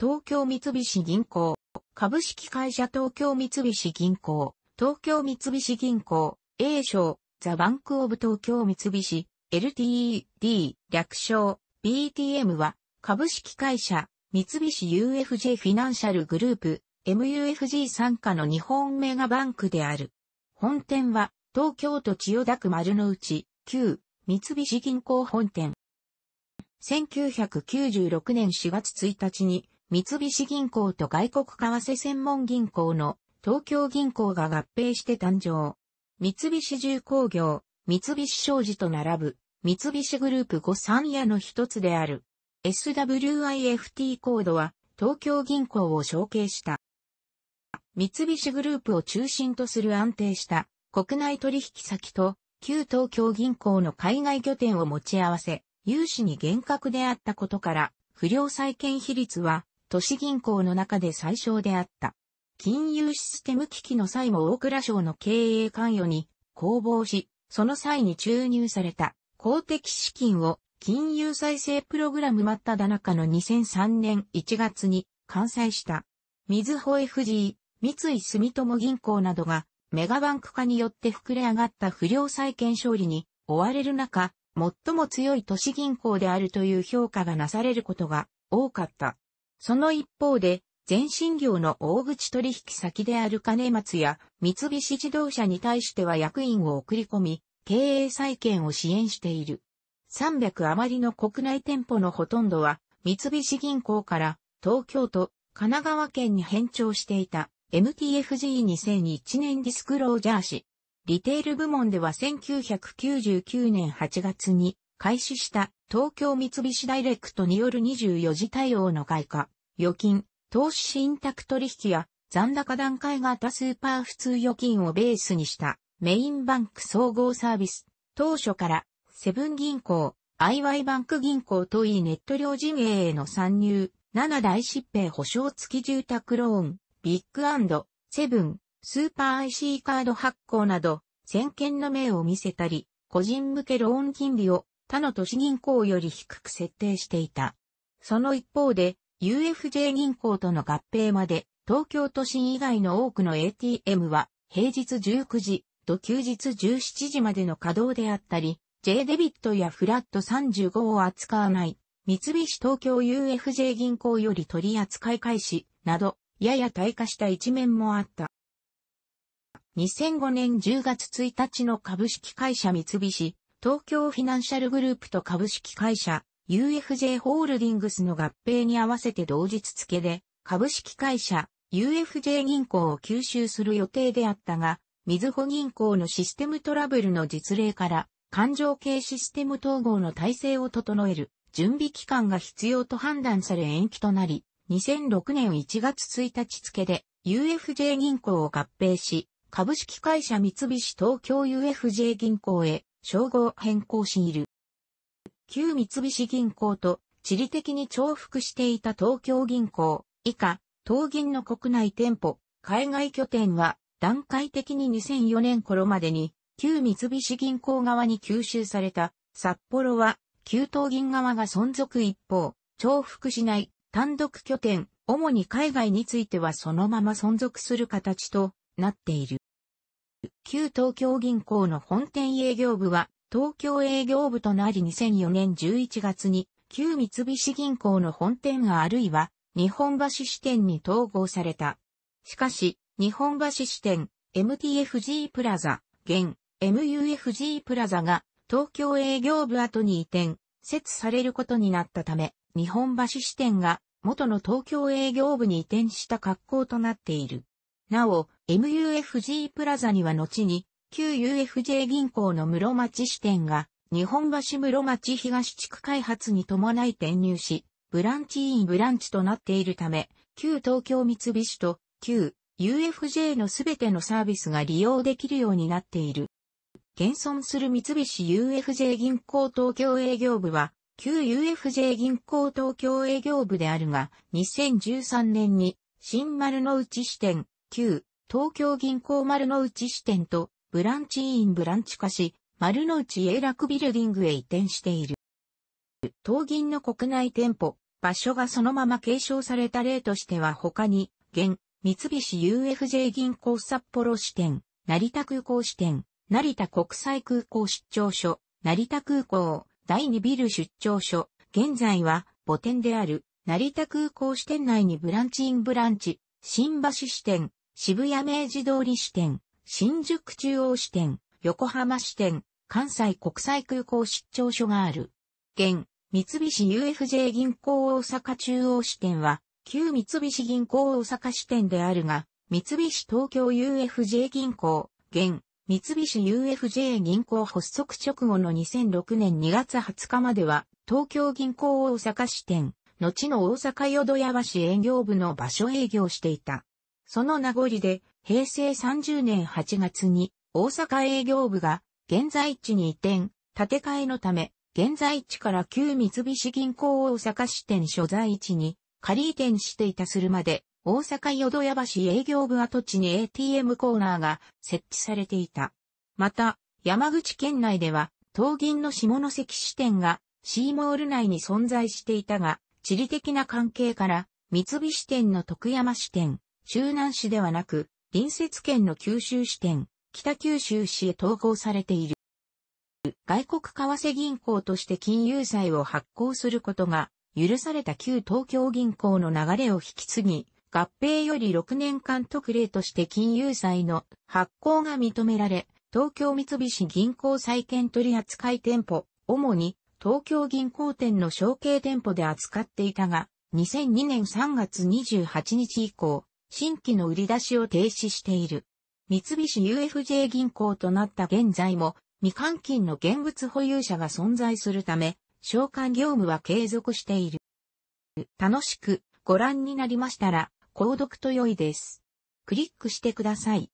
東京三菱銀行、株式会社東京三菱銀行、東京三菱銀行、A 賞、ザ・バンク・オブ・東京三菱、LTED、略称、BTM は、株式会社、三菱 UFJ フィナンシャルグループ、MUFG 参加の日本メガバンクである。本店は、東京都千代田区丸の内、旧、三菱銀行本店。1996年4月1日に、三菱銀行と外国為替専門銀行の東京銀行が合併して誕生。三菱重工業、三菱商事と並ぶ、三菱グループ5三夜の一つである。SWIFT コードは東京銀行を承継した。三菱グループを中心とする安定した国内取引先と旧東京銀行の海外拠点を持ち合わせ、融資に厳格であったことから、不良債権比率は都市銀行の中で最小であった。金融システム危機の際も大蔵省の経営関与に攻防し、その際に注入された公的資金を金融再生プログラム真っただ中の2003年1月に完済した。みずほ FG、三井住友銀行などがメガバンク化によって膨れ上がった不良債権勝利に追われる中、最も強い都市銀行であるという評価がなされることが多かった。その一方で、全新業の大口取引先である金松や三菱自動車に対しては役員を送り込み、経営再建を支援している。300余りの国内店舗のほとんどは、三菱銀行から東京都、神奈川県に返帳していた MTFG2001 年ディスクロージャー誌。リテール部門では1999年8月に開始した東京三菱ダイレクトによる24時対応の外貨、預金、投資信託取引や残高段階型スーパー普通預金をベースにしたメインバンク総合サービス、当初からセブン銀行、IY バンク銀行といいネット領事名への参入、7大疾病保証付き住宅ローン、ビッグセブン、スーパー IC カード発行など、先見の目を見せたり、個人向けローン金利を他の都市銀行より低く設定していた。その一方で、UFJ 銀行との合併まで、東京都心以外の多くの ATM は、平日19時と休日17時までの稼働であったり、J デビットやフラット35を扱わない、三菱東京 UFJ 銀行より取り扱い開始、など、やや退化した一面もあった。2005年10月1日の株式会社三菱東京フィナンシャルグループと株式会社 UFJ ホールディングスの合併に合わせて同日付で株式会社 UFJ 銀行を吸収する予定であったが、水穂銀行のシステムトラブルの実例から環状系システム統合の体制を整える準備期間が必要と判断され延期となり、2006年1月1日付で UFJ 銀行を合併し、株式会社三菱東京 UFJ 銀行へ称号変更しいる。旧三菱銀行と地理的に重複していた東京銀行、以下、東銀の国内店舗、海外拠点は段階的に2004年頃までに旧三菱銀行側に吸収された札幌は旧東銀側が存続一方、重複しない単独拠点、主に海外についてはそのまま存続する形となっている。旧東京銀行の本店営業部は東京営業部となり2004年11月に旧三菱銀行の本店があるいは日本橋支店に統合された。しかし、日本橋支店 MTFG プラザ、現 MUFG プラザが東京営業部後に移転、設されることになったため、日本橋支店が元の東京営業部に移転した格好となっている。なお、MUFG プラザには後に、旧 UFJ 銀行の室町支店が、日本橋室町東地区開発に伴い転入し、ブランチインブランチとなっているため、旧東京三菱と旧 UFJ のすべてのサービスが利用できるようになっている。現存する三菱 UFJ 銀行東京営業部は、旧 UFJ 銀行東京営業部であるが、2013年に新丸の内支店、9、東京銀行丸の内支店とブランチインブランチ化し、丸の内永楽ビルディングへ移転している。東銀の国内店舗、場所がそのまま継承された例としては他に、現、三菱 UFJ 銀行札幌支店、成田空港支店、成田国際空港出張所、成田空港、第2ビル出張所、現在は母店である、成田空港支店内にブランチインブランチ、新橋支店、渋谷明治通り支店、新宿中央支店、横浜支店、関西国際空港出張所がある。現、三菱 UFJ 銀行大阪中央支店は、旧三菱銀行大阪支店であるが、三菱東京 UFJ 銀行、現、三菱 UFJ 銀行発足直後の2006年2月20日までは、東京銀行大阪支店、後の大阪淀屋橋営業部の場所営業していた。その名残で、平成30年8月に、大阪営業部が、現在地に移転、建て替えのため、現在地から旧三菱銀行大阪支店所在地に、仮移転していたするまで、大阪淀屋橋営業部跡地に ATM コーナーが設置されていた。また、山口県内では、東銀の下関支店がシーモール内に存在していたが、地理的な関係から、三菱支店の徳山支店、周南市ではなく、隣接県の九州支店、北九州市へ統合されている。外国為替銀行として金融債を発行することが許された旧東京銀行の流れを引き継ぎ、合併より6年間特例として金融債の発行が認められ、東京三菱銀行債券取扱店舗、主に東京銀行店の承継店舗で扱っていたが、2002年3月28日以降、新規の売り出しを停止している。三菱 UFJ 銀行となった現在も、未換金の現物保有者が存在するため、償還業務は継続している。楽しくご覧になりましたら、購読と良いです。クリックしてください。